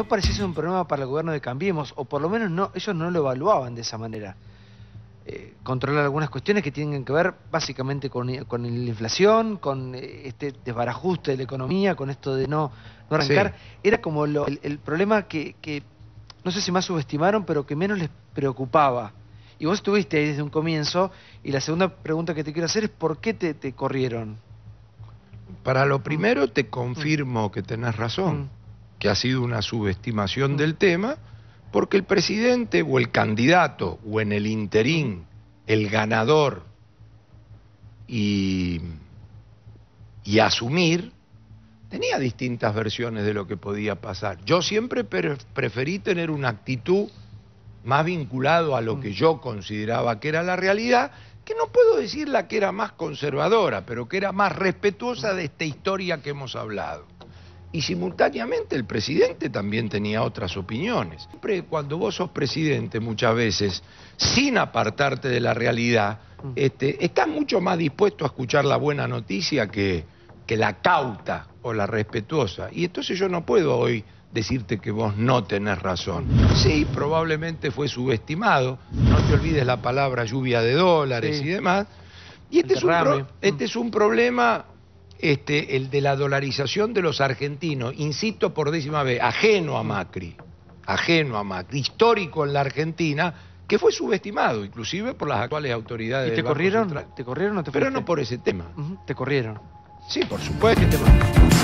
no parecía un problema para el gobierno de Cambiemos, o por lo menos no, ellos no lo evaluaban de esa manera. Eh, controlar algunas cuestiones que tienen que ver básicamente con, con la inflación, con eh, este desbarajuste de la economía, con esto de no, arrancar. Era como lo, el, problema que, no sé si más subestimaron, pero que menos les preocupaba. Y vos estuviste ahí desde un comienzo, y la segunda pregunta que te quiero hacer es ¿por qué te, te corrieron? Para lo primero te confirmo que tenés razón. Mm que ha sido una subestimación mm. del tema, porque el presidente o el candidato o en el interín, el ganador y, y asumir, tenía distintas versiones de lo que podía pasar. Yo siempre preferí tener una actitud más vinculado a lo mm. que yo consideraba que era la realidad, que no puedo decir la que era más conservadora, pero que era más respetuosa mm. de esta historia que hemos hablado. Y simultáneamente el presidente también tenía otras opiniones. Siempre cuando vos sos presidente muchas veces, sin apartarte de la realidad, mm. este, estás mucho más dispuesto a escuchar la buena noticia que, que la cauta o la respetuosa. Y entonces yo no puedo hoy decirte que vos no tenés razón. Sí, probablemente fue subestimado, no te olvides la palabra lluvia de dólares y demás. Y este es, este es un problema este, el de la dolarización de los argentinos, insisto por décima vez, ajeno a Macri, ajeno a Macri, histórico en la Argentina, que fue subestimado inclusive por las actuales autoridades. ¿Y te corrieron? ¿Te corrieron o te fuiste? Pero no por ese tema. ¿Te corrieron? Sí, por supuesto que te